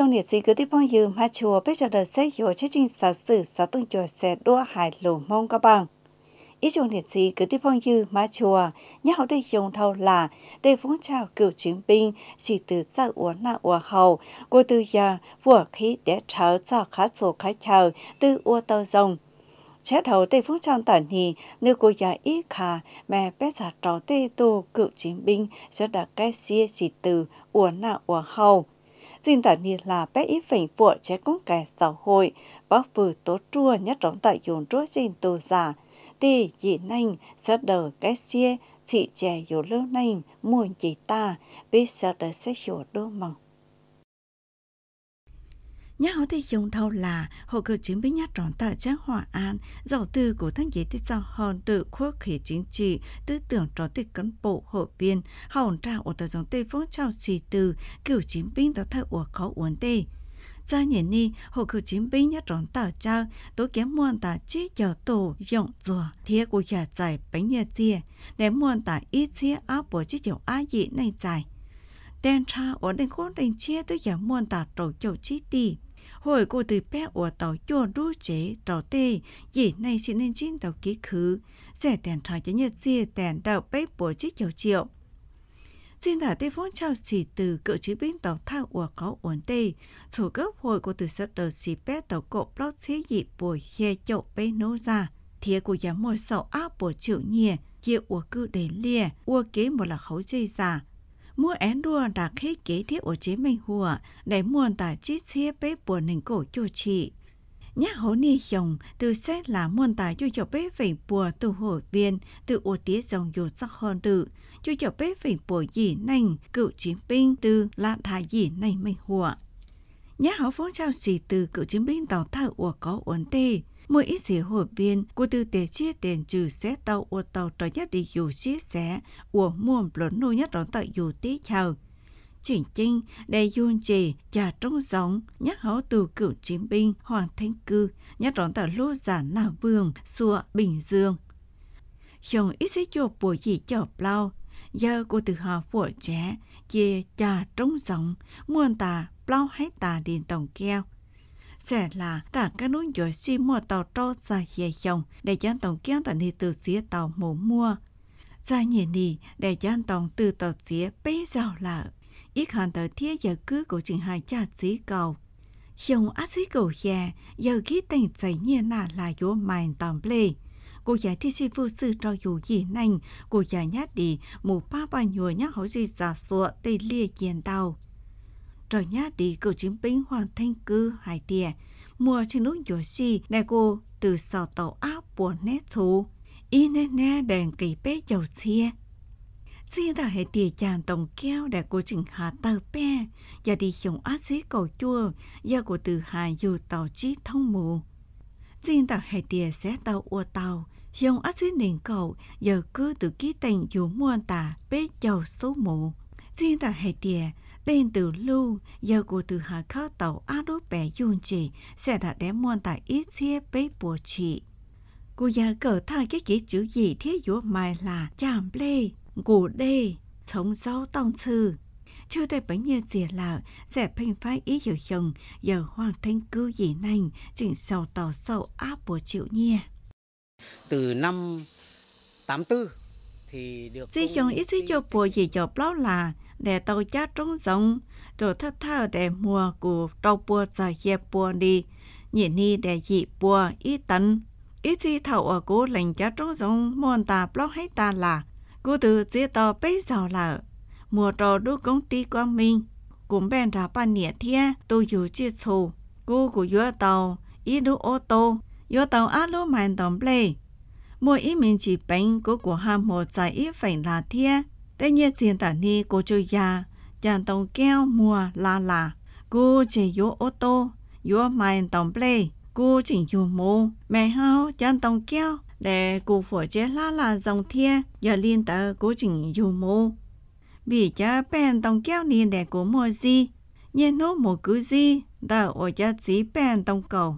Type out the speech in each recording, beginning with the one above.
trong liệt sĩ cứ tiếp phong dư mà chùa bây giờ đời sẽ dùa chế trình xã sử xã tung chùa sẽ đua hải lù mong các bằng. Ý trong liệt sĩ cứ tiếp phong dư mà chùa, nhà hậu đây dùng thâu là để phúng trào cựu chiến binh chỉ từ xã ủa nạ ủa hầu, cô tư già vừa khí để trở cho khá sổ khá chờ từ ua tơ rồng. Chế đầu tây phúc trong tản hì, nếu cô già ý khả, mẹ bé giả trò tê tu cựu chiến binh sẽ đặt cái xia chỉ từ ủa nạ ủa hầu xin tả ni là bé ý phỉnh phụ chế cũng kẻ xã hội bác vừa tố chua nhất trong tại dùng chúa xin tù giả thì dị nành sẽ đờ cái xe chị trẻ dù lưu nành muôn chị ta biết sẽ đờ sẽ hiểu đô mỏng nhá họ thì dùng đầu là họ cử chiến binh nhát tròn tại trang hòa an giàu tư của thanh giới tích giao hòn tự khuất khí chính trị tư tưởng tròn tích cán bộ hội viên hòn trà ở tờ giống tây phong trào xì từ cựu chiến binh đó thay ổ khó uốn tê gia nhìn ni hồ cựu chiến binh nhất tròn tạo cha tố kiếm muôn tà chi chờ tổ dụng rùa thiê của nhà giải bánh nhà chia để muôn tà ít chia áp của chi chiều á dị này giải đen tra ở định khôn định chia tới giờ muôn tà tổ chầu chi tì hồi cô từ bé ủa tàu chua đu chế tàu tê dì này chỉ nên chín tàu ký khứ rẻ tèn thoại chế nhật dìa tèn đào bếp bổ chích chiều triệu xin thả tê phóng trao chỉ từ cựu chí binh tàu thao ủa có ổn tê chủ gốc hồi của từ sắt đầu xì bé tàu cộ bóc xí dị bồi khe chậu bê nô ra thía của giám môi sầu áp bộ chữ nhìa kia ủa cư đến lìa ủa kế một là khấu dây già mua én đua đã khi kế thiết ở chế mình hùa để muôn tả chi xe bế bùa nền cổ chùa trị Nhắc hố ni dòng từ xét là muôn tả chú cho bế phỉnh bùa từ hồ viên từ ô tía dòng dù sắc hơn tự chú cho bế phỉnh bùa dì nành cựu chiến binh từ là thả dì nành mình hùa. Nhắc hố phong trao xì từ cựu chiến binh tàu thơ ủa có ổn tê mỗi ít gì hội viên của tư tế chia tiền trừ xe tàu ô tàu trở nhất đi dù chia xé của mua lớn nuôi nhất đón tại dù tí chào chỉnh chinh đầy dùn trì trà trong giống nhắc hấu từ cựu chiến binh hoàng thanh cư nhắc đón tại lô giả nào vương xua bình dương chồng ít sẽ chụp bùa gì chọp lao giờ cô từ họ phụ trẻ chia trà trong giống muôn tà lao hết tà điền tổng keo sẽ là đã các nút dội chi mua tàu trâu ra dạy chồng để dân tổng kiến tận thì từ phía tàu mổ mua. Ra nhìn đi để dân tổng từ tàu phía bế rào là ít hẳn tờ thiết giờ cứ của trình hai cha sĩ cầu. Chồng á sĩ cầu già giờ khi tình xảy nhẹ là là vô màn tầm lê cô giải thi sư phụ sư cho dù gì nành, cô giải nhát đi, mù ba ba nhùa nhắc hỏi gì giả sụa tây lia chiền tàu trở nhá đi cựu chiến binh Hoàng Thanh Cư Hải Tìa, mùa trên núi dùa xì đại cô từ sau tàu áp bùa nét thù. Y nè nè đèn kỳ bế dầu xìa. Xìa tạo hệ tìa chàng tổng keo đại cô chỉnh hạ tàu bè, và đi dùng át xí cầu chua, và cô từ hạ dù tàu chí thông mù. Xìa tạo hệ tìa xé tàu ua tàu, dùng át xí nền cầu, giờ cứ từ ký tình dù muôn tà bế dầu số mù. Xìa tạo hệ tìa, Tên từ lưu, giờ của từ hạ khắc tàu á đốt bè dùn chỉ, sẽ đã đem muôn tại ít xe bế bùa chỉ. Cô giờ cỡ thay cái kỹ chữ gì thế dũa mai là chạm lê, gù đê, sống rau tông sư. Chưa thể bánh nhờ gì là sẽ phanh phái ý hiểu chồng giờ hoàn thành cư gì nành chỉnh sau tàu sâu áp bùa chịu nhé. Từ năm 84 chỉ dùng ít sử dụng bùa gì cho bao là để tàu cha trống rộng, rồi thất thơ để mua cụ tàu bùa cho dẹp bùa đi, nhìn đi để dị bùa ít tấn. Ít chí thảo ở cố lành cha trống rộng môn ta bao hay ta là, cố từ dưới tàu bây giờ là mua trò đu công ty quang minh, cũng bèn ra bàn nhẹ thia, tôi dù chia thù, cô của dứa tàu, ít đu ô tô, dứa tàu á lô màn tổng lê mỗi ít mình chỉ bánh của của ham một giải ý phải là thia tê nhiên tiền tả ni cô chơi già chàng tông keo mùa la là cô chỉ yếu ô tô yếu mai tông play cô chỉnh yếu mô mẹ hao chàng tông keo để cô phổ chế la là dòng thia giờ liên tờ cô chỉnh yếu mô vì cha bèn tông keo ni để cô mua gì nhiên nốt một cứ gì đã ở cha chỉ bèn tông cầu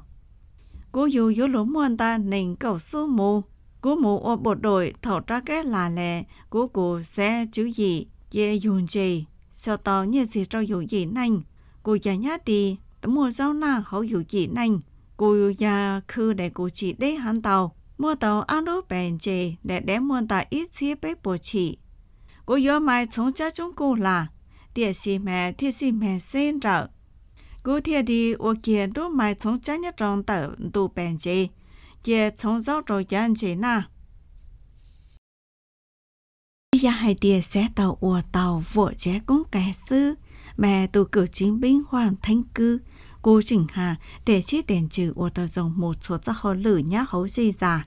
cô yếu yếu lỗ muôn ta nên cầu số mô cú mù ô bộ đội thọ ra cái là lè cú cụ sẽ chữ gì dễ dùng gì sau tàu như gì cho dụ gì nhanh cụ già nhá đi tấm mua rau na hậu dụ gì nhanh cụ già khư để cụ chỉ đế hắn tàu mua tàu ăn đồ bèn chê để đem mua ta ít xí bế bộ chỉ cụ gió mai xuống cha chúng cụ là địa sĩ mẹ thiên sĩ mẹ xin trợ cụ thiệt đi ô kiện đốt mai xuống cha nhất trong tàu tù bèn chê 也从早就养起呢。一 hai địa sẽ tàu ủa tàu vua chế cũng kẻ sư mẹ tụ cử chính binh hoàng thanh cư cô chỉnh hà để chế đèn trừ ủa tàu dùng một số cho họ lử nhá hấu gì già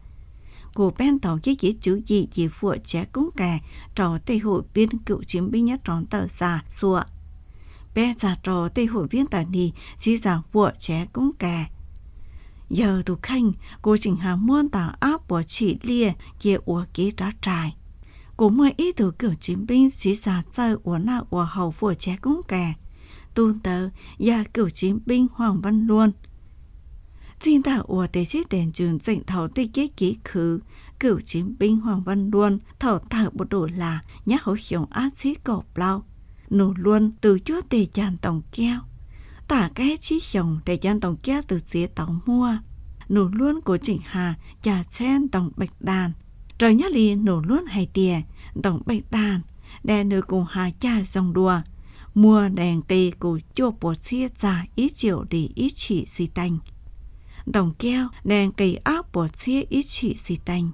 cô bên tàu cái gì chữ gì gì vua chế cũng kẻ trò tây hội viên cựu chiến binh nhất tròn tờ già xua bé già trò tây hội viên tờ nì chỉ già vua chế cũng kẻ giờ tụ khanh cô chỉnh hàng muôn tảng áp của chị lia kia ủa ký ra trải cô mời ý tụ cử chiến binh xí xà chơi ủa nào ủa hầu vừa trẻ cũng kè tôn tớ và dạ cử chiến binh hoàng văn luôn xin ta ủa để chế tiền trường dịnh thấu tích kế ký khứ cựu chiến binh hoàng văn luôn thảo thảo bộ đồ là nhắc hối hiệu ác sĩ cổ lao nổ luôn từ chúa tề tràn tổng keo tả cái chí chồng để dân tổng kia từ dưới tàu mua. Nổ luôn của Trịnh Hà, trà sen tổng bạch đàn. Rồi nhá lì nổ luôn hai tìa, tổng bạch đàn. Đè nữ cùng hà cha dòng đùa. Mua đèn tì của chua bộ xia già ý triệu để ý chỉ xì tành. Tổng keo đèn kỳ áo bộ xia ý chỉ xì tành.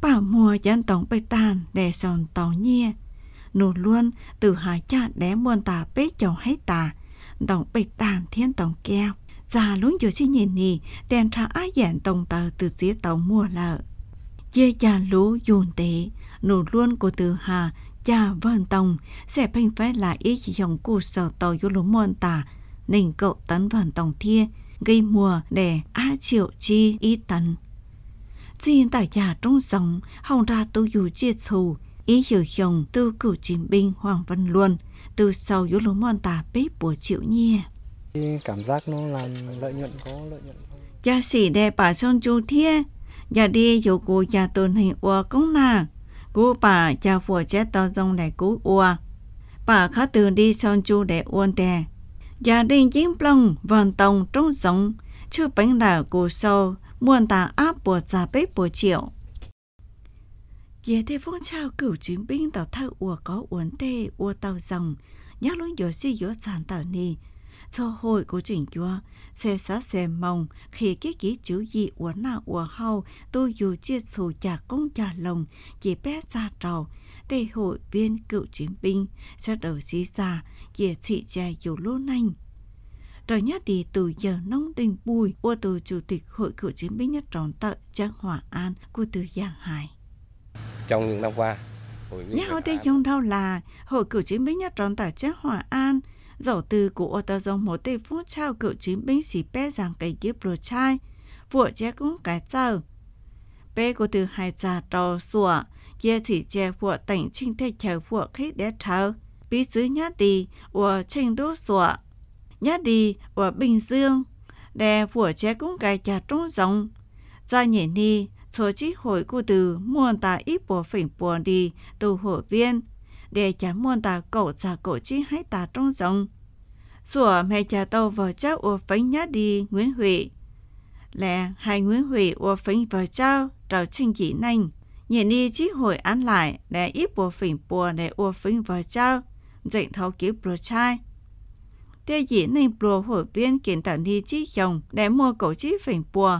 Bảo mua dân tổng bạch đàn để sòn tàu nhia. Nổ luôn từ hà cha để muôn tà bế chồng hay tà đồng bạch tàn thiên tổng keo già luôn dù chi nhìn nì đèn trà ai dẹn tổng tờ từ dưới tổng mùa lợ dê già lũ dùn tế nụ luôn của từ hà cha vân tông sẽ bình phải là ý chỉ dòng cụ sở tàu yếu lũ môn tả nên cậu tấn vần tổng thia gây mùa để á triệu chi ý tấn xin tại nhà trung dòng hồng ra tu dù chia thù ý hiểu chồng tư cử chiến binh hoàng văn luân từ sau yếu lúa mòn tà bếp bùa triệu nhia. Cảm giác nó là lợi nhuận có lợi nhuận. Cha sĩ đề bà son chú thia, nhà đi dù cụ nhà tồn hình ua cũng nà, cụ bà cha phùa chết to dông để cú ua. Bà khá từ đi son chú để uôn tè. Nhà đi chính plong vòn tông trống giống, chứ bánh đảo cụ sâu, muôn tà áp bùa giả bếp bùa triệu phong trào cựu chiến binh tạo thao ua có uốn tê ua tàu dòng nhắc luôn yếu suy yếu tràn tạo nì cho hội của trình chúa xe xá xe mong khi cái ký chữ gì ua na ua hao tôi dù chia sù chả công chả lồng chỉ bé ra trầu tê hội viên cựu chiến binh sẽ đầu xí ra chỉ chị trẻ dù lô nanh rồi nhát đi từ giờ nông đình bùi ua từ chủ tịch hội cựu chiến binh nhất tròn tợ trang hòa an của từ giang hải trong những năm qua. Nhá hô tê dùng đâu là hội cựu chiến binh nhất tròn tại chết Hòa An, dẫu từ của ô tô dòng một tê phút trao cựu chiến binh sĩ bé rằng cái kiếp lùa chai vụ chế cũng cái giờ. Bé của từ hai già trò sủa, chia chỉ chế vụ tỉnh trinh thể chờ vụ khí để thơ. Bí dưới nhát đi, ua trinh đốt sủa. Nhát đi, ua bình dương, đè vụ chế cũng cái chả trúng dòng. Ra nhảy ni, tổ chức hội cụ từ muôn ta ít bộ phỉnh bộ đi từ hội viên để trả muôn ta cậu trả cậu chí hay ta trong rộng. Sủa mẹ trả tàu vợ cháu ua phánh nhá đi Nguyễn Huệ. Lẹ hai Nguyễn Huệ ua phánh vợ cháu trào trình chỉ nành. Nhìn đi chí hội ăn lại để ít bộ phỉnh bộ để ua phánh vợ cháu dạy thấu cứu bộ trai. Thế dĩ nên bộ hội viên kiến tạo đi chí chồng để mua cậu chí phỉnh bộ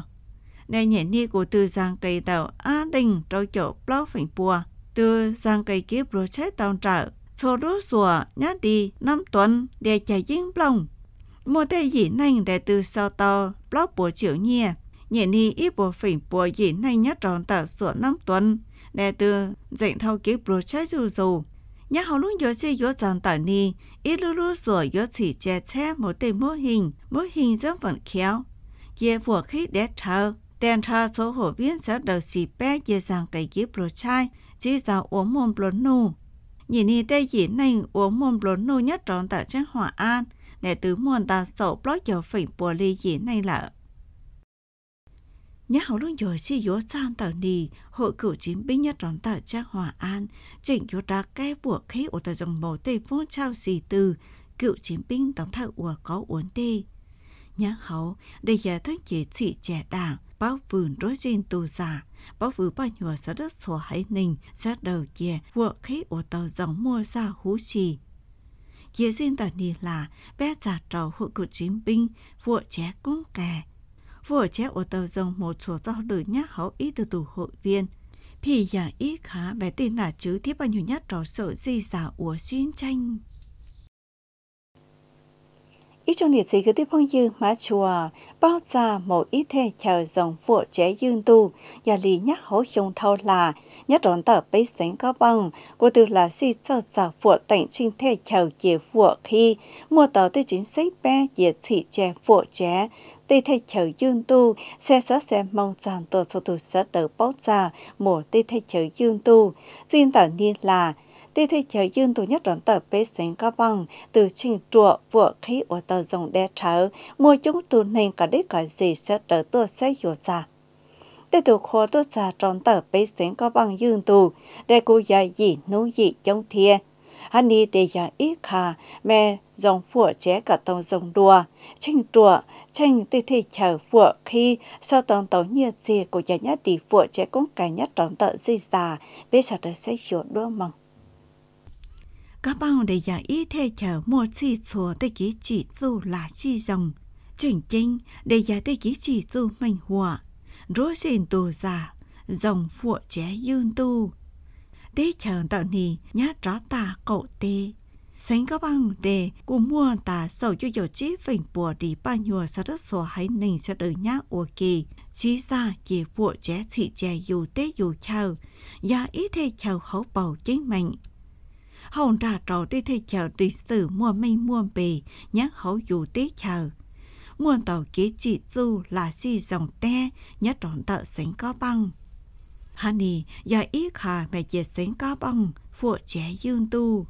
nhẹ ni của từ giang cây đầu á đình trôi chỗ blog phỉnh bùa từ giang cây kia rồi chết tàu trở số rú sủa nhát đi năm tuần để chạy dính lòng một tay dị nành để từ sau tàu blog bùa chịu nhẹ nhẹ ni ít bùa phỉnh bùa dị nành nhát tròn tàu sủa năm tuần để từ dạy thâu kia rồi chết dù dù nhà họ luôn nhớ chơi nhớ rằng tại ni ít luôn luôn rồi nhớ chỉ che che một tên mô hình mô hình rất vận khéo dễ vừa khí đét thơ đèn thà số hộ viên sẽ đầu xì bé dễ dàng cái kiếp bro chai chỉ giáo uống mồm bro nù nhìn đi tê dĩ nành uống mồm bro nù nhất tròn tại trên hòa an để tứ muôn ta sổ blog cho phỉnh bùa ly dĩ này là nhà hậu luôn rồi chỉ yếu sang tàu nì hội cựu chiến binh nhất đón tàu trang hòa an chỉnh cho ra cái bùa khí ở tàu dòng màu tây phố trao xì từ cựu chiến binh tổng thợ ủa có uốn tê nhà hậu để giải thích chỉ chỉ trẻ đảng bao vườn rối riêng tù giả bao vườn bao nhùa sở đất sổ hải ninh ra đầu kia vừa khí ổ tàu dòng mua ra hú trì dễ xin tờ nì là bé giả trò hội cựu chiến binh vừa ché cũng kè vừa ché ổ tàu dòng một số do đời nhắc hậu ý từ tù hội viên thì giả ý khá bé tin là chứ thiết bao nhiêu nhát trò sợ di giả ủa xin tranh ít trong địa chỉ cứ tiếp phong dư má chùa bao giờ một ít thế chờ dòng phụ chế dương tu và lý nhắc hỗ chung thâu là nhất đón tờ bế sánh có bằng của từ là suy sợ giả phụ tạnh trinh thế chờ chế phụ khi mua tờ tới chính sách bé địa chỉ chế phụ chế tê thay chờ dương tu xe sớ xe mong rằng tổ sở tù sở đỡ bao giờ mùa tê thay chờ dương tu xin tờ ni là tê thế chơi dương tổ nhất rộn tờ bế sinh cao bằng từ trình trụa vua khí ở tờ dòng đe trở mua chúng tù nên cả đế cả gì sẽ trở tùa sẽ hiểu ra tê tù khó tù xa tròn tờ bế sinh cao bằng dương tù để cô dạy gì nú gì chống thiê hắn đi để dạy ít khả mẹ dòng vua chế cả tông dòng đùa trình trụa tranh tê thế chờ vua khi sau tổng tổ nhiệt gì của nhà nhất đi vua chế cũng cả nhất tròn tợ di già bây giờ sẽ hiểu đua mong các bạn để giả ý thể chờ mua chi chùa để ký chỉ dù là chi dòng chỉnh chính để giả để ký chỉ dù mình hòa rối xin tù già dòng phụ trẻ dương tu tế chờ tạo nì nhát rõ tà cậu tê sánh các bạn để cùng mua tà sầu cho dầu chí phỉnh bùa đi ba nhùa sa đất sổ hãy nình sa đời nhá ua kỳ chí ra chỉ phụ trẻ thị trẻ dù tế dù chào giá ý thế chào hấu bầu chính mạnh hồn ra trò đi thì chờ đi xử mua mây mua bì, nhắc hậu dù tí chờ. Muôn tàu kế chỉ du là chi dòng te, nhất trọn tợ sánh có băng. Hà nì, giờ ý khả mẹ dệt sánh có băng, phụ trẻ dương tu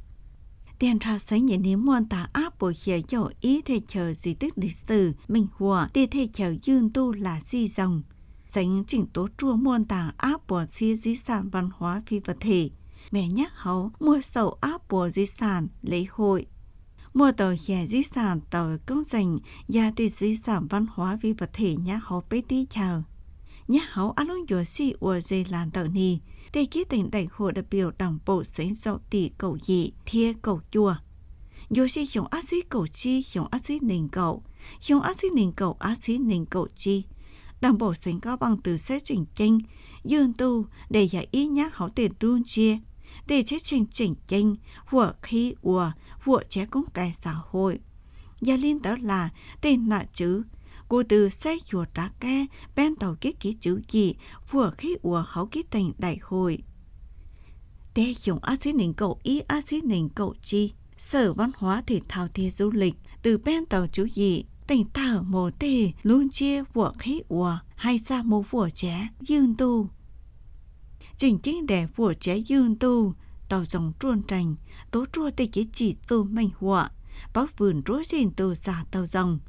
tiền ra sánh nhìn nếu muốn ta áp bộ khía chỗ ý thể chờ di tích lịch sử mình hùa để thể chờ dương tu là di dòng sánh chỉnh tố chua muôn ta áp bộ xia di sản văn hóa phi vật thể mẹ nhắc hậu mua sầu áp bùa di sản lễ hội. Mua tờ khẻ di sản tờ công dành gia tỷ di sản văn hóa vì vật thể nhá hậu bế tí chào. Nhá hậu á luôn dùa si ua dây làn tờ nì, tê ký tỉnh đại hội đại biểu đảng bộ xến dậu tỷ cầu dị, thia cầu chùa. Dùa si dùng á sĩ cầu chi, dùng á sĩ nền cầu, dùng á sĩ nền cầu á sĩ nền cầu chi đảng bộ sánh cao bằng từ xét trình tranh dương tu để giải ý nhắc hậu tiền đun chia để chế trình chỉnh chinh vừa khi ua vừa chế công cái xã hội. Gia liên đó là tên là chữ cô từ xe chùa trả ke bên tàu kết ký chữ gì vừa khi ua hậu ký thành đại hội. Tế dùng á xí nền cầu ý á xí nền cầu chi, sở văn hóa thể thao thế du lịch từ bên tàu chữ gì tỉnh thảo mồ tê luôn chia vừa khí ua hay ra mô vừa trẻ dương tu chỉnh chính đẻ phụ chế dương tu tàu dòng truôn trành tố trua tây chế chỉ tu mệnh họa báo vườn rúa xin tu xa tàu dòng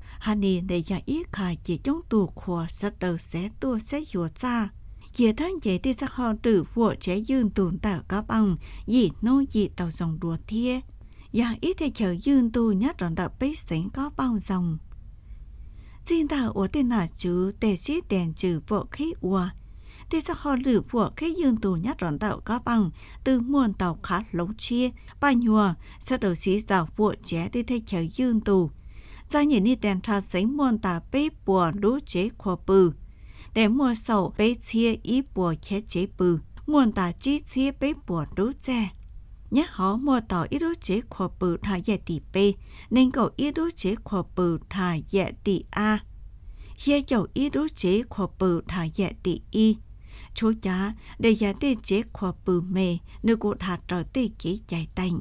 Hani để giải ý khả chỉ chống tu khổ sát đầu xé tu xé hiểu ra chỉ thân chế thì sắc họ tử phụ chế dương tu tạo các ông dị nô dị tàu dòng đùa thia và ít thì chờ dương tu nhất rộn đạo bế sánh có bao dòng xin ta ủa tên là chú tề sĩ đèn chữ vợ khí ủa thì sẽ họ lử của khi dương tù nhất rõn tạo có bằng từ muôn tàu khá lấu chia bà nhùa sẽ đầu sĩ rào vụ trẻ đi thay chờ dương tù ra nhìn đi đèn trà sánh muôn tà bế bùa lũ chế khổ bừ để mua sầu bế chia ý bùa chế chế bừ muôn tà chi chia bế bùa lũ chè nhắc họ mua tàu ý lũ chế khổ bừ thà dẹ tỷ bê nên cậu ý lũ chế khổ bừ thà dẹ tỷ a hiê chậu ý lũ chế khổ bừ thà dẹ tỷ y chú cha để giả tê chế khóa bừ mê nơi cụ thả trò tế chế chạy tành.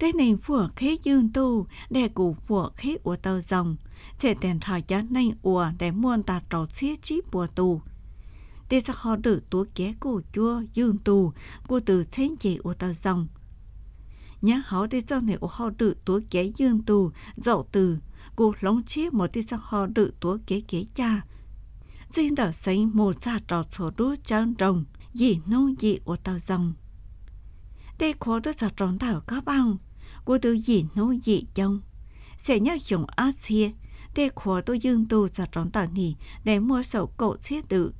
thế này vừa khế dương tu để cụ vừa khế ủa tờ rồng, trẻ tèn thỏ giá này ủa để muôn tà trò xế chí bùa tù. thế sắc họ đử tố kế cụ chua dương tu cụ từ xén chế ủa tờ rồng. Nhá họ tê sau này ủa họ đử tố kế dương tu dậu từ, cụ lóng chế một thế sắc họ đử tố kế kế cha, xin đỡ xây một xa trò sổ đu chân rồng, dị nô dị ô tàu dòng. Đề khổ đu xa tròn thảo có băng của tư dị nô dị dòng. Sẽ nhớ dùng ác xìa, Đề khổ đu dương tù xa tròn thảo nỉ để mua sổ cổ xế đự.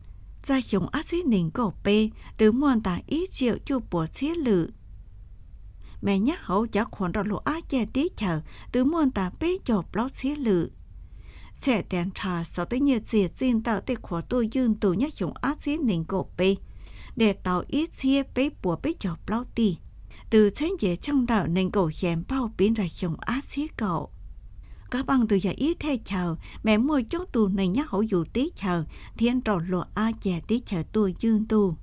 Gia dùng ác xế nỉnh cổ bê, tứ muôn tả ý triệu chu bùa xế lự mẹ nhắc hậu cho khuẩn rõ lũ á chè tí chờ từ muôn tà bế chộp lót xí lự sẽ tiền trà sau tới nhiệt dịa dịn tạo tới khóa tôi dương tù nhắc dùng ác xí nền cổ bê. Để tạo ít xìa bê bùa bê cho lao tì. Từ trên dễ trong đạo nền cổ dẹm bao biến ra dùng ác xí cậu. Các bằng từ giờ ít thay chờ, mẹ mua cho tù này nhắc hổ dù tí chờ, thiên trò lộ a chè tí chờ tôi dương tù.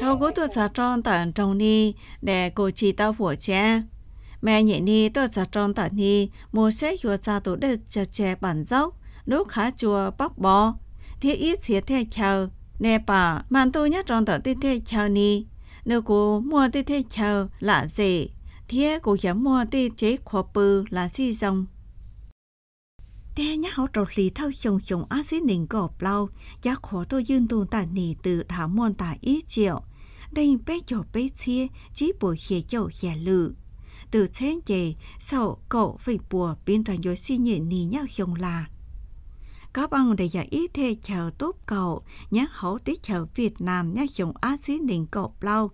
Thôi của tôi xả tròn tận trong đi, để cô chị tao phổ cha mẹ nhị ni tôi cho trong tận ni mua xe chùa cha tổ để cho trẻ bản dốc lúc khá chùa bóc bò thế ít xía theo chờ nè bà màn tôi nhất trong tận tê theo chờ ni nếu cô mua tê theo chờ là gì thế cô hiểm mua tê chế khó bư là gì dòng Tê nhá hậu trột lì thao chồng chồng á xí nình gọp lâu giá khổ tôi dương tồn tại nì từ thả môn tả ít triệu. Đành bé cho bé chia, chỉ bồi khía chậu khía lự từ trên chế sau cậu phải bùa bên ra dối suy nhị nì nhau hiông là. các bạn để giải ý thế chờ tốt cậu, nhá hấu tí chờ Việt Nam nhá hiông á xí nình cậu lâu.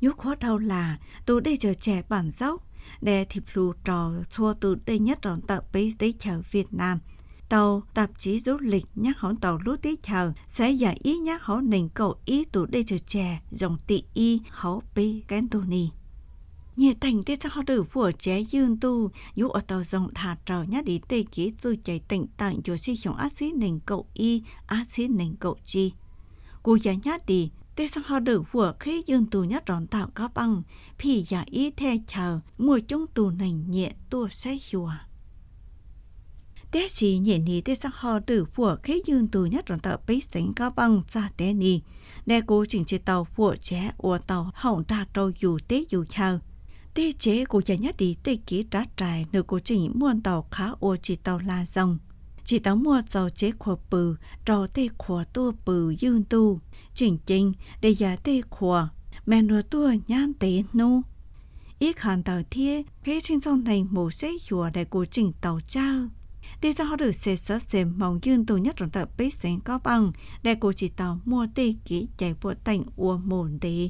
Nhúc khó đâu là, tôi đây chờ trẻ bản dốc, để thịt lù trò xua từ đây nhất rộn tập bế tí chờ Việt Nam tàu tạp chí du lịch nhắc hón tàu lút tí chờ sẽ giải ý nhắc hón nền cậu ý tụ đây chờ trẻ dòng tị y hấu bê cantoni nhiệt thành tê cho đỡ của chế dương tu dụ ở tàu dòng thả trở nhát đi tê ký tu chạy tỉnh tạng cho si chồng ác sĩ nền cậu y ác sĩ nền cậu chi cú giá nhát đi tê sang họ đỡ của khi dương tu nhá rón tạo có băng phi giả ý the chờ mùa chúng tu nền nhẹ tua sẽ chùa tế chỉ nhẹ ní tê sang họ đỡ của khi dương tu nhá rón tạo bế sánh có băng ra tế ní để cố chỉnh chế tàu của chế ô tàu hỏng ra trâu dù tế dù chờ tê chế của nhà nhất đi tê ký trả trài nơi của chỉ muôn tàu khá ô chỉ tàu la dòng chỉ tàu mua tàu chế của bử trò tê của tua bử dương tu chỉnh chỉnh để giả tê của mẹ nửa tua nhan tế nu ý khán tàu thiê kế trên sông này mổ sẽ chùa để của trình tàu trao tê ra họ được xe sớt xem mong dương tu nhất rộng tập bế sáng có bằng để của chỉ tàu mua tê ký chạy bộ tành ua mồn tê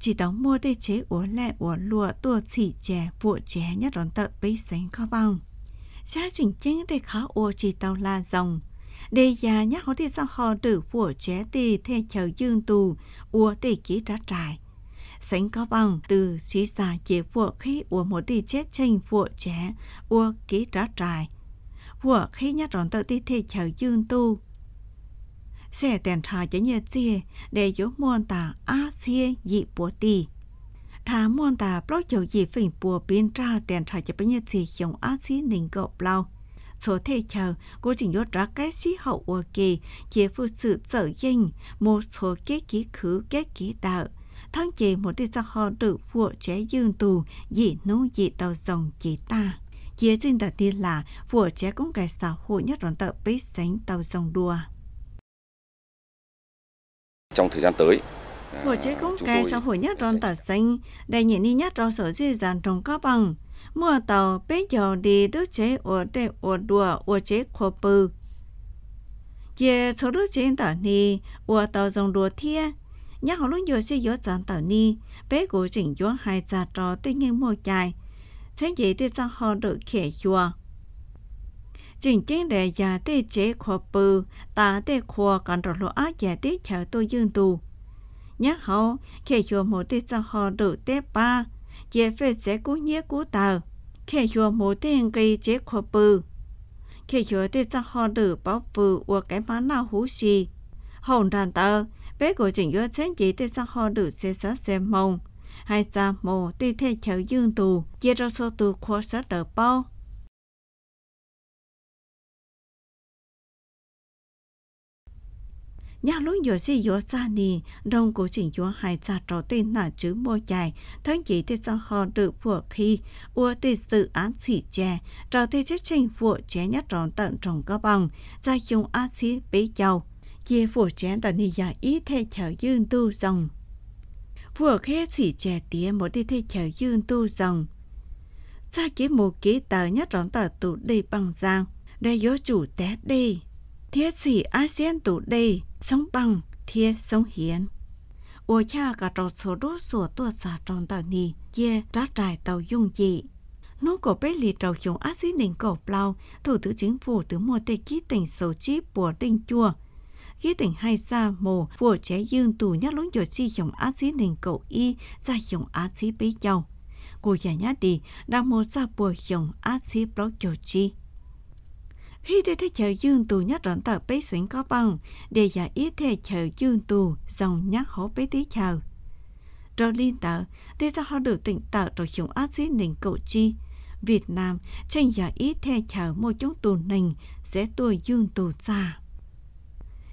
chỉ đóng mua tê chế ủa lẹ ủa lụa tua chỉ chè vụ chè nhất đón tợ bấy sánh khó băng Gia trình chính tê khá ủa chỉ tàu là dòng. Đề già nhắc hóa tê sao họ tử vụ chè tì thê chờ dương tù ủa tê ký trá trải. Sánh có băng từ chỉ giả chế vụ khi ủa một tê chết trình vụ chè ủa ký trá trải. Vụ khi nhất đón tợ tê thê chờ dương tù sẽ tèn thả cho nhẹ chế để dỗ muôn ta á xê dị bùa tì. thả muôn ta bó chầu dị phỉnh bùa biến ra tèn thả cho bá nhẹ chế dòng á xê nình gọp lao. Số thể chờ, cô chỉnh yốt ra cái sĩ hậu ua kỳ, chế phụ sự sở dinh, một số kế ký khứ kế ký đạo. Tháng chế một đi sắc họ được vụ trẻ dương tù, dị nú dị tàu dòng chỉ ta chế trên tờ tiên là vừa trẻ cũng cái xã hội nhất rộn tờ bế sánh tàu dòng đùa trong thời gian tới. Một chế cốt cây sau hồi nhất ron tạc xanh, đại nhị đi nhất ron sở di dàn trong có bằng. Mùa tàu bế dầu đi đứt chế ổ đề ổ đùa ổ chế khổ bư. Dì số đứt chế tàu ni, ổ tàu dòng đùa thiê Nhắc họ lúc dùa chế dỗ dàn tàu ni, bế cụ chỉnh dỗ hai giả trò tuy nhiên mùa chài. Thế gì thì sao họ được khẻ chùa chính chính để già tê chế khó bư, ta tê khó còn rõ lộ á già chào tôi dương tù. Nhá hậu, khi chùa mô tê sao họ đủ tê ba, dễ phê sẽ cú nhé cú tờ. Khi chùa mô tê hình chế khó bư. Khi chùa tê sao họ đủ bảo bư ua cái má nào hú xì. Hồng đàn tờ, bé của chính yếu chén chỉ tê sao họ đủ xe sá xe mông. Hai cha mô tê thê chào dương tù, dễ ra số tù khó sá đỡ bao. nhà lúc giờ si yo cha nì rong cổ chỉnh yo hai cha trò tên là chữ mô dài thân chỉ tê cho họ được vừa khi ua tê sự án xỉ chè trò tê chết trình vừa chè nhất tròn tận trồng cơ bằng gia dùng á xí bế chầu chia vừa chè tận nì giả ý thê chở dương tu dòng vừa khé xỉ chè tía một đi thê chở dương tu dòng gia kế một kế tờ nhất tròn tờ tụ đi bằng giang đây gió chủ té đi thiết sĩ ASEAN tụ đi sống bằng thiê sống hiền ô cha cả trò số đố sổ tua xả tròn tàu nì dê rá trải tàu dung dị nó có bé lì trầu dùng ác sĩ nền cổ plau thủ tướng chính phủ từ mua tê ký tỉnh sầu chí của đinh chua ký tỉnh hai xa mồ của trẻ dương tù nhắc lúng cho chi dùng ác sĩ nền cổ y ra dùng ác sĩ bế châu cô già nhá đi đang mua ra bùa dùng ác sĩ blog cho chi khi thế thế chờ dương tù nhất rộn tờ bế xuyến có băng để giả ý thế chờ dương tù dòng nhát hổ bế tí chờ. Rồi liên tờ, thế ra họ được tỉnh tờ rồi chúng ác dưới nền cậu chi. Việt Nam tranh giả ý thế chờ một chúng tù nền sẽ tôi dương tù già.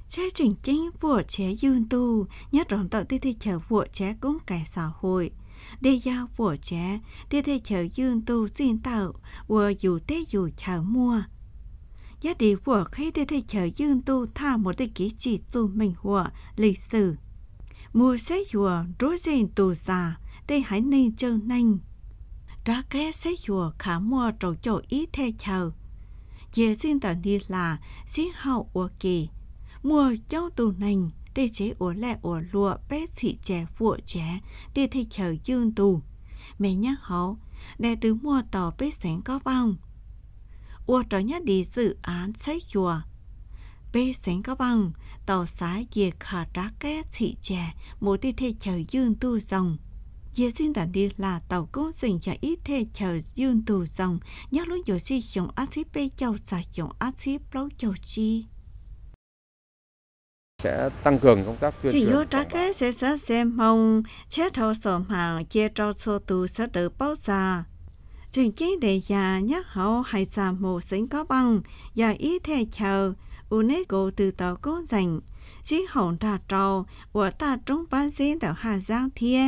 Chế trình chính vua chế dương tù, nhất rộn tờ thế thế chờ vua chế cũng kẻ xã hội để giao vua chế để thế chờ dương tù xin tạo, vừa dù thế dù chờ mua giá đi vừa khi thế thế chờ dương tu tha một thế kỷ chỉ tu mình hùa lịch sử mua xe chùa rối rên tù già tê hãy nên trơn nhanh ra ké xe chùa khả mua trầu chỗ ý thế chờ dễ xin tờ đi là xí hậu ủa kỳ mua cháu tù nành tê chế ủa lẹ ủa lụa bé xị trẻ vụa trẻ tê thế chờ dương tù mẹ nhắc hậu để từ mua tàu bé sáng có vong ua trở nhá đi dự án sách chùa. Bê sánh có bằng, tàu xá dìa khả trá ké thị trẻ, mô tì thê chờ dương tu dòng. Dìa xin tản đi là tàu công sinh cho ít thê chờ dương tu dòng, nhá lúc dụ si dùng ác xí bê châu xả dùng ác xí bấu châu chi sẽ tăng cường công tác tuyên truyền. Chỉ vô trả cái sẽ sẽ xem mong chế thâu sổ hàng chia trao sơ tù sẽ được báo ra chuyện chế đề già nhắc họ hay xà mù sinh có băng và ý thề chờ UNESCO từ tàu cố dành chỉ hồn ra trâu của ta trúng bán xí tàu Hà Giang thiê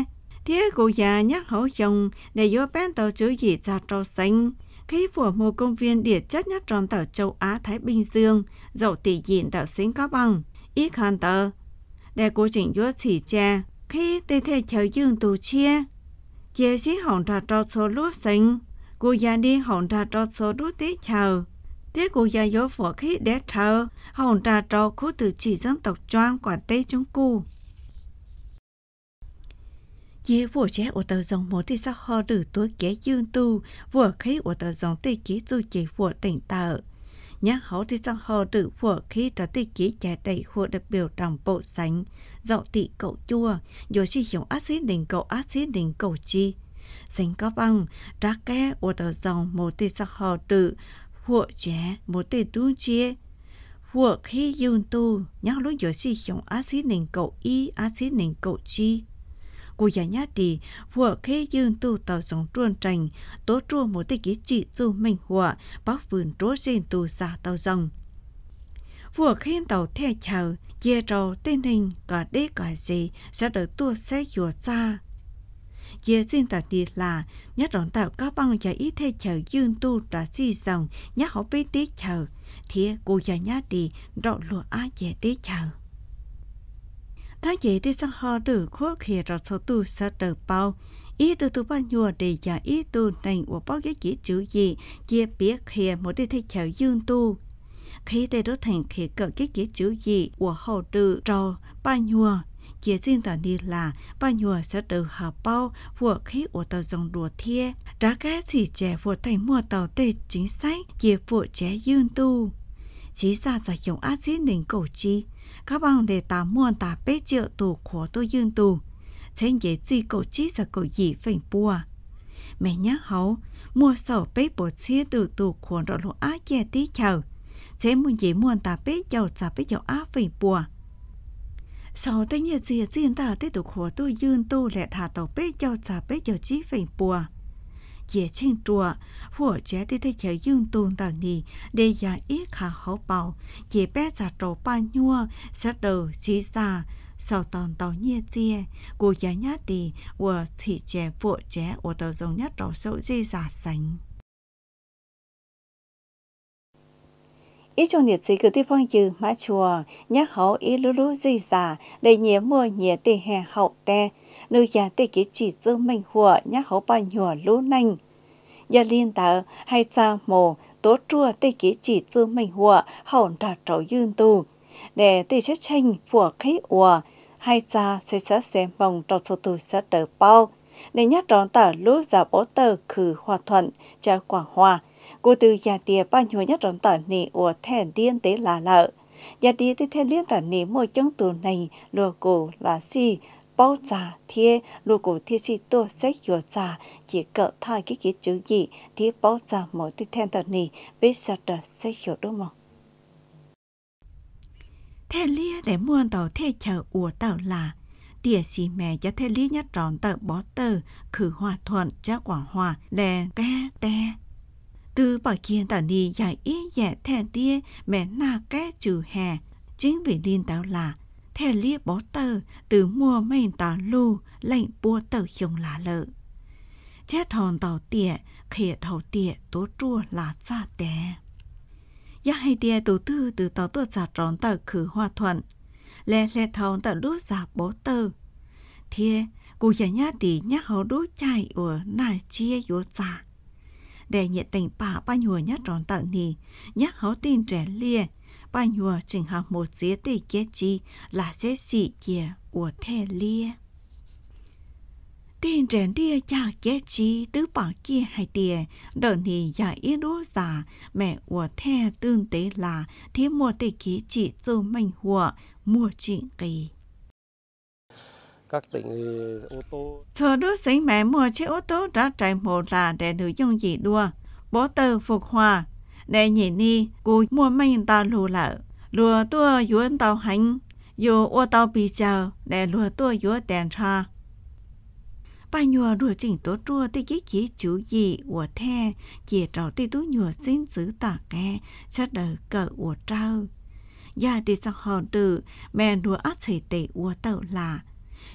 thiê cụ già nhắc họ chồng để vô bán tàu chữ gì ra trầu xanh khi của một công viên địa chất nhất trong tàu châu Á Thái Bình Dương dậu tỷ diện tàu sinh có băng ý khăn tờ để cố chỉnh vô chỉ cha khi tê thề chờ dương tù chia chia sĩ hồn ra trâu số lúc sinh cô già đi hòn trà trò số đút tế chào. Thế cô già gió phổ khí đế thờ, hòn trà trò khu từ chỉ dân tộc trang quả tây Trung Cù. Dì vừa chế ổ tờ dòng mối thì sắc hò đử tối kế dương tu, vừa khí ổ tờ dòng tây ký tu chế vừa tỉnh tạo. nhà hó thì sắc hò đử vừa khí trà tây ký trẻ đầy hùa đặc biểu đồng bộ sánh, dạo tị cậu chua, dù chỉ dùng ác sĩ đình cậu ác sĩ đình cậu chi. Dành có băng, ra kẻ ở đầu dòng một tì sạc hò tự, vụ trẻ một tì tu chia. Vụ khi dùng tu, nhắc lúc dựa sử dụng sĩ nền cậu y, sĩ nền cậu chi. Cô giả nhá đi, vụ khi dùng tu tạo dòng truôn trành, tố truôn một tì ký trị tu mình hùa, bác vườn trố trên tu xa tạo dòng vừa khi tàu theo chào, dê rầu tên hình cả đế cả gì sẽ được tu xe chùa xa dễ xin tạo đi là nhớ rộn tạo có băng giải ý thế chờ dương tu đã di dòng nhớ họ bế tế chờ thì cô giải nhá đi rõ lùa á dễ tế chờ tháng dễ tế sang họ được khó khi rõ số tu sợ đỡ bao ý tu tu ban nhua để giả ý tu này của bao cái chỉ chữ gì chia biết khi một đi thế chờ dương tu khi tê đốt thành khi cỡ cái kia chữ gì của hồ trừ trò ba nhua chế xin tờ đi là ba nhùa sẽ được hợp bao vừa khí ổ tàu dòng đùa thia đã cái chỉ trẻ vừa thành mua tàu tê chính sách chế phụ trẻ dương tu chỉ ra giải dụng axit nền cổ chi các bằng để tà muôn ta bế triệu tù khổ tôi dương tù thế dễ gì cổ chi sẽ cổ dị phỉnh bùa mẹ nhá hấu mua sổ bế bộ chia từ tù khổ đó lũ á chè tí chầu thế muốn gì muôn ta bế dầu giả bế dầu á phỉnh bùa sau tới nhà dìa riêng ta tới tổ khổ tôi dương tu lệ thả tàu bế cho xà bế cho chí phèn bùa dễ trên chùa phụ trẻ tới thấy chơi dương tôn tàu nì để giả ý khả hậu bảo dễ bé giả trổ ba nhua sát đầu chí xa sau toàn tàu nhia chia cô giá nhát đi và thị trẻ phụ trẻ ở tàu dòng nhát trổ sâu dây giả sánh ít trong nhiệt sĩ cứ tiếp phong trừ mã chùa nhắc hậu ý lú lú gì giả đầy nhé mùa nhé tì hè hậu te nữ già tì ký chỉ dư mình hùa nhắc hậu bao nhùa lú nành gia liên tờ hay xa mồ tố chua tì ký chỉ dư mình hùa hậu trả trấu dương tù để tì chất tranh phùa khí ùa hay xa sẽ sẽ xem vòng trong số tù sẽ tờ bao để nhắc đón tờ lú giả bố tờ khử hòa thuận cho quảng hòa cô từ gia tiệp bao nhiêu nhất rộng tận nì của thèn điên tế là lợ gia đi tới thèn liên tận nì mỗi chân tù này lùa cổ là si bao già thiê lùa cổ thiê si tô sách dùa già chỉ cỡ thay cái cái chữ gì thì bao già mỗi tới thèn tận nì bế sạc đờ sách dùa đúng không thèn liên để muôn tàu thê chờ ủa tàu là tỉa xì mẹ cho thê lý nhất tròn tờ bó tờ khử hòa thuận cho quả hòa lè ke te từ bỏ kia tỏ đi giải ý giải thẻ đia mẹ na cái trừ hè chính vì điên tao là thẻ lia bó tờ từ mua mày tỏ lù lệnh bua tờ hiông lá lợ chết hòn tàu tịa khịa thầu tịa tố chua là ra tè giá hai tịa tổ tư từ tàu tuột giả tròn tờ khử hòa thuận lẹ lẹ thầu tờ đốt giả bó tờ thiê cụ giả nhá tỉ nhá hầu đốt chạy ở nà chia yếu giả để nhận tình bà ba nhùa nhát rõn tận nì, nhắc hấu tin trẻ lia, ba nhùa chỉnh học một dĩa tỷ kia chi là sẽ xị kia của thè lia. Tin trẻ lia cha kia chi tứ bà kia hai tiền, đợi nì giả ít đố giả, mẹ của thè tương tế là thế mùa tỷ kia chỉ dù mình hùa, mùa chuyện kỳ các tỉnh thì ô tô. Thờ đốt giấy mẹ mua chiếc ô tô đã chạy một là để nữ dân dị đua. Bố tư phục hòa, để nhị ni, cô mua mình ta lù lợ. Lùa tua yuân tàu hành, dù ô tàu bị chờ, để lùa tua yuân đèn ra. Bà nhùa đùa chỉnh tố trua tới cái chế chữ gì ủa the, chế trò tới tú nhùa xin giữ tả kè, chắc đời cờ ủa trao. Gia thì sang hòn tự mẹ đùa ác xảy tệ ủa tàu là,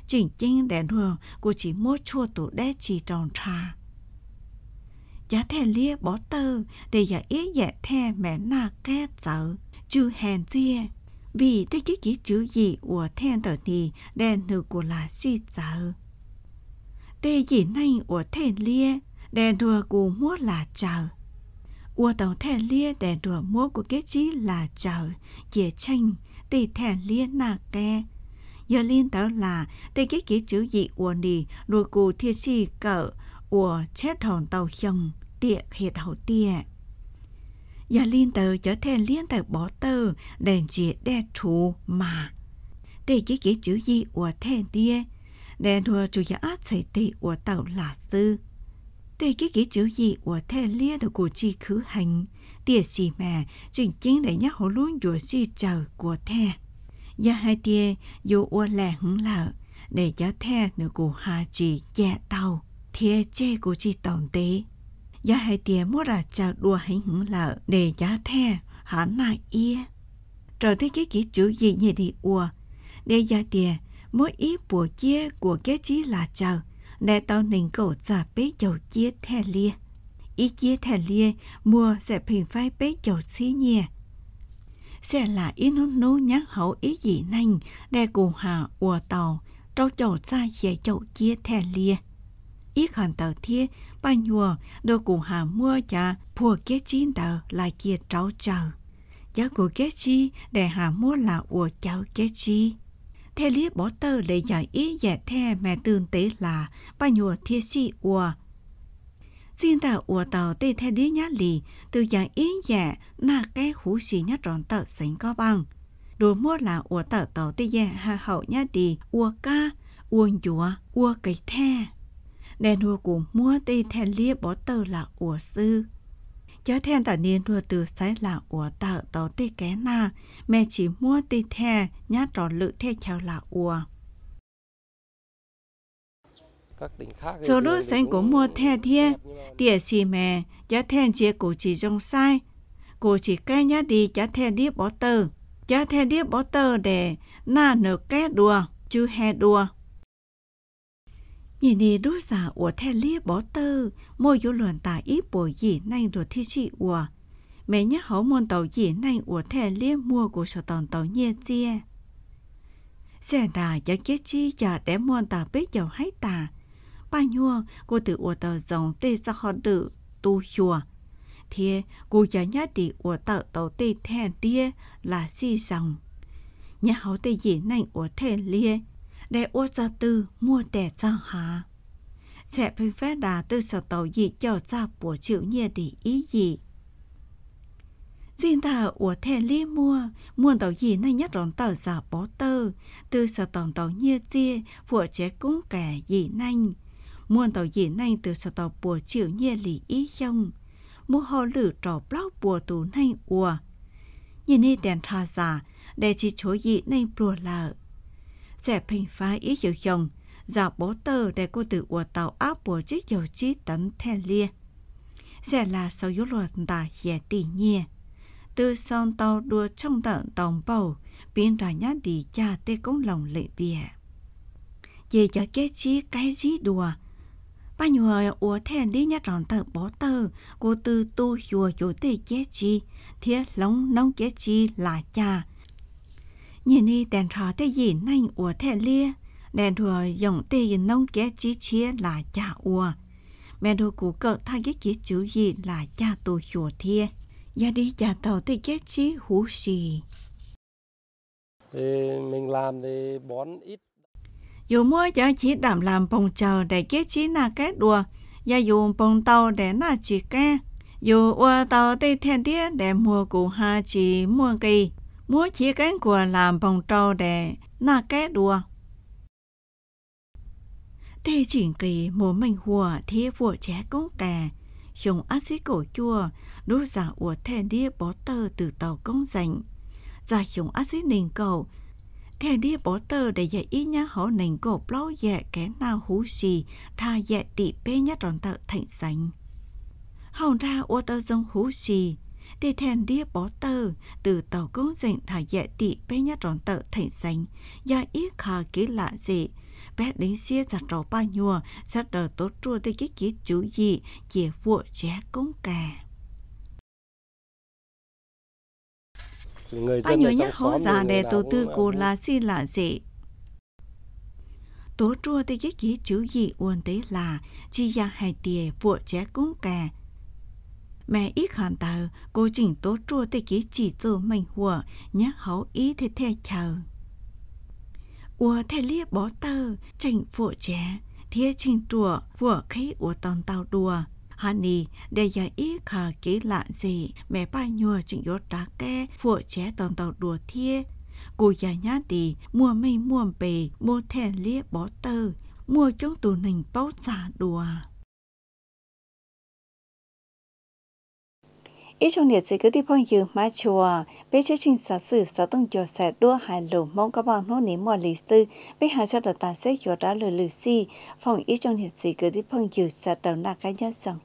chỉnh chinh đèn hưởng của chỉ mua chua tủ đế chỉ tròn trà giá thè lia bó tơ để giả ý giả thè mẹ nà kê sợ chứ hèn chia vì thế chứ chỉ chữ gì của thèn tờ thì đèn nữ của là si sợ tê gì nay của thèn lia đèn đùa của mua là chờ ua tàu thèn lia đèn đùa mua của cái chí là chờ dìa tranh tê thèn lia nà kê giờ liên đó là tê cái ký chữ dị ua nì đùa cù thiê si cỡ ua chết hồn tàu chồng tiệ hiệt hậu tiệ giờ liên tờ trở thành liên tờ bỏ tơ đèn chỉ đe chủ mà tê cái ký chữ dị ua thèn tiệ đèn thua chủ giả át xảy tê ua tàu là sư tê cái ký chữ dị ua thèn liên được cù chi khứ hành tiệ xì mẹ trình chính để nhắc hổ luôn dùa si chờ của thèn giá hai tia dù ua lẻ hứng lợ để cho the nữ cụ hà chỉ chẹ tàu thiê chê cụ chỉ tổng tế giá hai tia mua ra chào đua hãy hứng lợ để cho the hả nà yê trở thấy cái kỹ chữ gì như thì ua để giá tia mỗi ý bùa chia của cái chí là chào để tao nình cổ giả bế chầu chia the lia ý chia the lia mua sẽ phình phai bế chầu xí nhẹ sẽ là ý in nô nhá hậu ý gì nành đè cụ hà ùa tàu trâu chậu ra dễ chậu chia thè lia ý khẩn tờ thia ba nhùa đồ cụ hà mua chả phùa kế chín tờ là kia trâu chờ giá của kế chi để hà mua là ùa cháu kế chi thế lý bỏ tờ để giải ý dạy the mẹ tương tế là ba nhùa thia si ùa xin ta ủa tàu tê thay đi nhát lì, từ dạng ý dạ, nà cái hú xì nhát rõn tờ sánh có băng Đồ mua là ủa tàu tàu tê dạ hà hậu nhát đi, ủa ca, ủa dùa, ủa cây the. Đèn hùa của mua tê thay lia bỏ tờ là ủa sư. Chớ thêm tả niên hùa từ sái là ủa tàu tàu tê ké na mẹ chỉ mua tê thay nhát rõn lự thay chào là ủa. Chỗ lúc xanh của mua thè thia, tỉa xì mẹ, giá thèn chia cổ chỉ trong sai. Cổ chỉ cây nhá đi giá thèn đi bó tờ. Giá thèn đi bó tờ để na nở ké đùa, chứ hè đùa. Nhìn đi đốt giả ủa thèn lia bó tờ, môi yếu luận tả ít bồi gì nanh đùa thi trị ủa. Mẹ nhá hấu môn tàu gì nanh ủa thèn lia mua của sở tòn tàu nhia chia. Xe đà cho kết chi chả để môn tàu biết dầu hái tà, ba nhua cô tự ủa tờ dòng tê ra họ đự tu chùa thế cô giá nhá đi ủa tờ tàu tê thèn tia là gì dòng nhà hậu tê gì nành ủa thèn lia để ủa ra tư mua đẻ ra hà sẽ phải phép đà tư sở tàu gì cho ra bùa chịu nhia đi ý gì Xin ta ủa thèn li mua, mua tàu gì nay nhất rón tờ giả bó tơ, tư sở tổng tàu nhia chia, vua chế cũng kẻ gì nanh muôn tàu dĩ nay từ sở tàu bùa chịu nhẹ lý ý dông mũ hồ lử trò blog bùa tù nay ua. nhìn đi đèn thà giả để chỉ chỗ dị nay bùa lợ sẽ phình phá ý dịu chồng, giả bố tờ để cô tử ua tàu áp bùa chiếc dầu chí tấn thè lia sẽ là sau yếu luật tà dẻ tỷ nhẹ từ son tàu đua trong tận tòng bầu biến ra nhát đi cha tê công lòng lệ bìa về cho cái chi cái gì đùa ba nhùa ua thèn đi nhát ròn tờ bó tờ cô tư tu chùa chủ tề chế chi thiết lóng nông chế chi là cha nhìn đi đèn thọ tê gì nành ủa thèn lia đèn thùa dòng tê nông chế chi chia là cha ủa, mẹ đồ cụ cỡ thay cái chế chữ gì là cha tu chùa thiê, gia đi cha tàu tê chế chi hú xì thì mình làm thì bón ít dù mua giá chỉ đảm làm bông chờ để kết chỉ na cái đùa, và dù bông tàu để na chỉ ke, Dù ua tàu tây thiên tía để mua cụ hà chỉ mua kỳ, mua chỉ cánh của làm bông trâu để na cái đùa. Tê chỉnh kỳ mùa mình hùa thì vừa trẻ cũng cả, dùng axit cổ chua, đu giả ua thè đĩa bó tơ từ tàu công dành. Giả dùng axit nền cầu, thì đi bố tờ để dạy ý nhá hổ nành cổ lâu dẹ cái nào hú xì tha dẹ tị bê nhát ròn tợ thành sánh hầu ra ô tơ dông hú xì để thèn đi bó tờ từ tàu công dành thả dẹ tị bé nhát rón tờ thành sánh ya ít khả ký lạ gì bé đến xia giặt rò ba nhùa giặt đờ tốt chua tới cái ký chú gì chìa vua trẻ công cà Bao nhiêu nhất hố già để tổ tư cô là si là gì? Tổ trua thì cái gì chữ gì uồn tế là chi ra hai tiề vua trẻ cũng kè. Mẹ ít hẳn tờ, cô chỉnh tổ trua thì cái chỉ tự mình hùa, nhá hấu ý thế theo chờ. Ủa thế lia bỏ tờ, chỉnh vua trẻ, thế chỉnh chùa, vua khí ủa tòn tàu đùa. Hà Hani để giải ý khả kỹ lạ gì mẹ ba nhua chỉnh yốt đá ke phụ trẻ tần tàu đùa thia. Cô già nhá đi mua mây mua bề mua thèn lia bó tơ mua chống tù nình bó giả đùa. ít trong địa sĩ cứ đi phong dư mà chùa bé chế trình xã sử xã tông cho sẽ đua hài lù mong các bạn nô nếm mò lý sư bé hàng cho đợt ta sẽ chùa ra lời lừa si phòng ít trong địa sĩ cứ đi phong dư xã đầu nạc cá nhân rằng